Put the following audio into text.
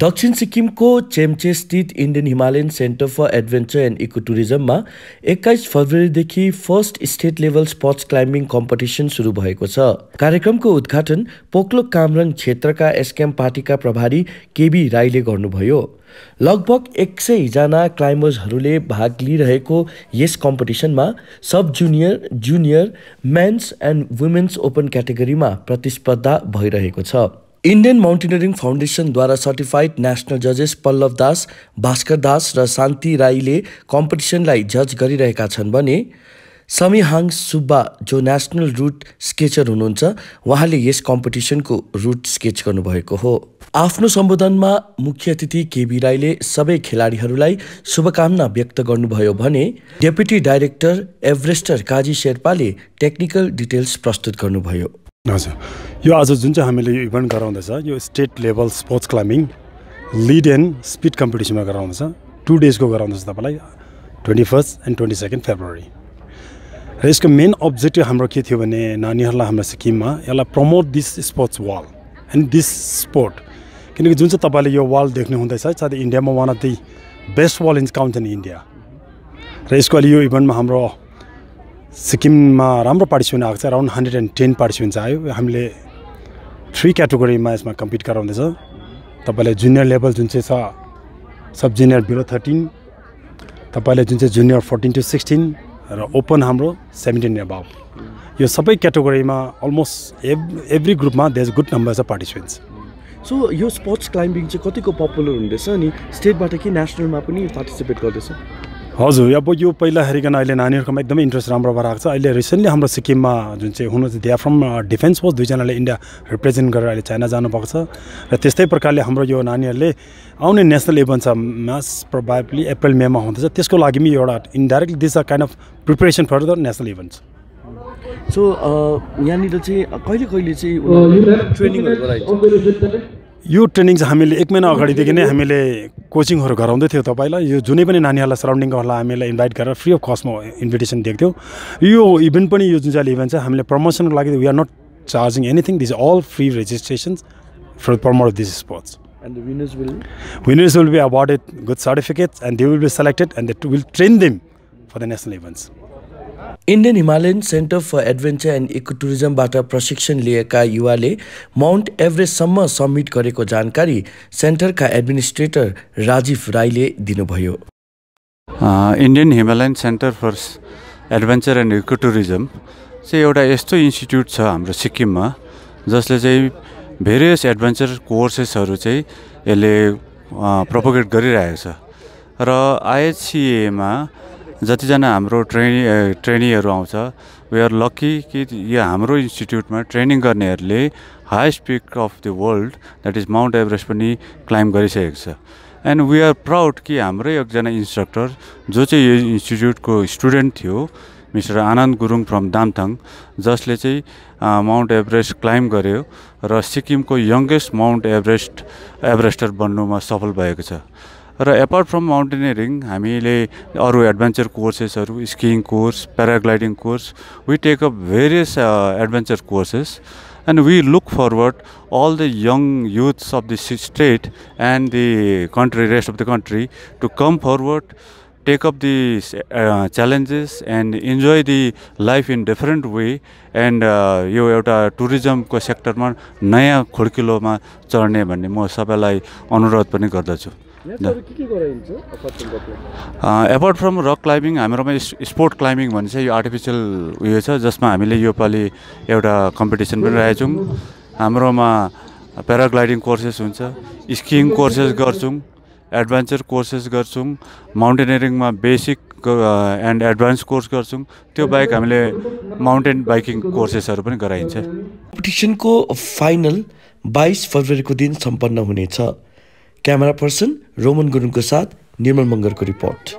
दक्षिण सिक्किमको चेम्चेस्थित Indian Himalayan centre for adventure and Eco टुरिज्ममा एक्काइस फेब्रुअरीदेखि first state level sports climbing competition सुरु भएको छ कार्यक्रमको उद्घाटन पोक्लोक कामरङ क्षेत्रका एसकेएम पार्टीका प्रभारी केबी राईले गर्नुभयो लगभग एक सयजना क्लाइम्बर्सहरूले भाग लिइरहेको यस कम्पिटिसनमा sub junior junior men's and women's open क्याटेगोरीमा प्रतिस्पर्धा भइरहेको छ इन्डियन माउन्टेनियरिङ फाउन्डेसनद्वारा सर्टिफाइड नेसनल जजेस पल्लभ दास भास्कर दास र शान्ति राईले कम्पिटिसनलाई जज गरिरहेका छन् भने समीहाङ सुब्बा जो नेसनल रुट स्केचर हुनुहुन्छ उहाँले यस कम्पिटिसनको रुट स्केच गर्नुभएको हो आफ्नो सम्बोधनमा मुख्य अतिथि केबी राईले सबै खेलाडीहरूलाई शुभकामना व्यक्त गर्नुभयो भने डेप्युटी डाइरेक्टर एभरेस्टर काजी शेर्पाले टेक्निकल डिटेल्स प्रस्तुत गर्नुभयो हजुर यो आज जुन चाहिँ हामीले यो इभेन्ट गराउँदैछ यो state level sports climbing lead and speed कम्पिटिसनमा गराउँदैछ टु डेजको गराउँदैछ तपाईँलाई twenty first and twenty second February र यसको मेन अब्जेक्टिभ हाम्रो के थियो भने नानीहरूलाई हाम्रो सिक्किममा यसलाई promote this sports wall and this sport किनकि जुन चाहिँ तपाईँले यो वाल देख्नु हुँदैछ सायद इन्डियामा one of the best wall in count in India र यसको अहिले यो इभेन्टमा हाम्रो सिक्किममा राम्रो पार्टिसिपेन्ट आएको छ around hundred and ten participants आयो हामीले थ्री क्याटेगोरीमा यसमा कम्पिट गराउँदैछ तपाईँले जुनियर लेभल जुन चाहिँ छ सब जुनियर बिलो थर्टिन तपाईँले जुन चाहिँ जुनियर फोर्टिन टु सिक्सटिन र ओपन हाम्रो सेभेन्टिन एभाव यो सबै क्याटेगोरीमा अलमोस्ट एभ एभ्री ग्रुपमा देज गुड नम्बर छ पार्टिसिपेन्ट्स सो यो स्पोर्ट्स क्लाइम्बिङ चाहिँ कतिको पपुलर हुँदैछ अनि स्टेटबाट कि नेसनलमा पनि पार्टिसिपेट गर्दैछ हजुर अब यो पहिला हेरिकन अहिले नानीहरूकोमा एकदमै इन्ट्रेस्ट राम्रो भएर आएको छ अहिले रिसेन्टली हाम्रो सिक्किममा जुन चाहिँ हुनु चाहिँ फ्रम डिफेन्स फोर्स दुईजनाले इन्डिया रिप्रेजेन्ट गरेर अहिले चाइना जानुभएको छ र त्यस्तै प्रकारले हाम्रो यो नानीहरूले आउने नेसनल इभेन्ट छ मास प्रोभाइबली अप्रेल मेमा हुँदैछ त्यसको लागि पनि एउटा indirectly this a kind of preparation for the national events so यहाँनिर चाहिँ कहिले कहिले चाहिँ ट्रेनिङहरू uh, गराइन्छ यो ट्रेनिङ चाहिँ हामीले एक महिना अगाडिदेखि नै हामीले कोचिङहरू गराउँदै थियौँ तपाईँलाई यो जुनै पनि नानीहरूलाई सराउन्डिङहरूलाई हामीले इन्भाइट गरेर फ्री अफ कस्टमा इन्भिटेसन दिएको थियौँ यो इभेन्ट पनि यो जुन चाहिँ इभेन्ट छ हामीले प्रमोसनको लागि we are not charging anything this all free registration for promote this sports and winners will winners will be awarded good certificates and they will be selected and they will train them for the national events Indian Himalayan centre for adventure and eco टुरिज्मबाट प्रशिक्षण लिएका युवाले Mount एभरेस्टसम्म submit गरेको जानकारी सेन्टरका administrator Rajeev राईले दिनुभयो Indian Himalayan centre for adventure and eco tourism चाहिँ एउटा यस्तो इन्स्टिट्युट छ हाम्रो सिक्किममा जसले चाहिँ भेरियस एडभेन्चर कोर्सेसहरू चाहिँ यसले प्रपोगेट गरिरहेको छ र आइएचसिएमा जतिजना हाम्रो ट्रेनी ट्रेनीहरू आउँछ वी आर लक्की कि यो हाम्रो इन्स्टिट्युटमा ट्रेनिङ गर्नेहरूले highest peak of the world that is Mount Everest पनि क्लाइम गरिसकेको छ एन्ड वी आर प्राउड कि हाम्रै एकजना इन्स्ट्रक्टर जो चाहिँ यो इन्स्टिट्युटको स्टुडेन्ट थियो मिस्टर आनन्द गुरुङ फ्रम दामथाङ जसले चाहिँ माउन्ट एभरेस्ट क्लाइम गर्यो र सिक्किमको यङ्गेस्ट माउन्ट एभरेस्ट एभरेस्टर बन्नुमा सफल भएको छ र एपार्ट फ्रम माउन्टेनियरिङ हामीले अरू एडभेन्चर कोर्सेसहरू skiing course paragliding course we take up various adventure courses and we look forward all the young youths of the state and the country rest of the country to come forward take up the challenges and enjoy the life in different way and यो एउटा टुरिज्मको सेक्टरमा नयाँ खुड्किलोमा चढ्ने भन्ने म सबैलाई अनुरोध पनि गर्दछु एपार्ट फ्रम रक क्लाइम्बिङ हाम्रोमा स्पोर्ट क्लाइम्बिङ भन्ने चाहिँ यो आर्टिफिसियल उयो छ जसमा हामीले योपालि एउटा कम्पिटिसन पनि राखेको छौँ हाम्रोमा प्याराग्लाइडिङ कोर्सेस हुन्छ स्किङ कोर्सेस गर्छौँ एडभेन्चर कोर्सेस गर्छौँ माउन्टेनियरिङमा बेसिक एन्ड एडभान्स कोर्स गर्छौँ त्यो बाहेक हामीले माउन्टेन बाइकिङ कोर्सेसहरू पनि गराइन्छ कम्पिटिसनको फाइनल बाइस फेब्रुअरीको दिन सम्पन्न हुनेछ कैमरा पर्सन रोमन के साथ निर्मल मंगर को रिपोर्ट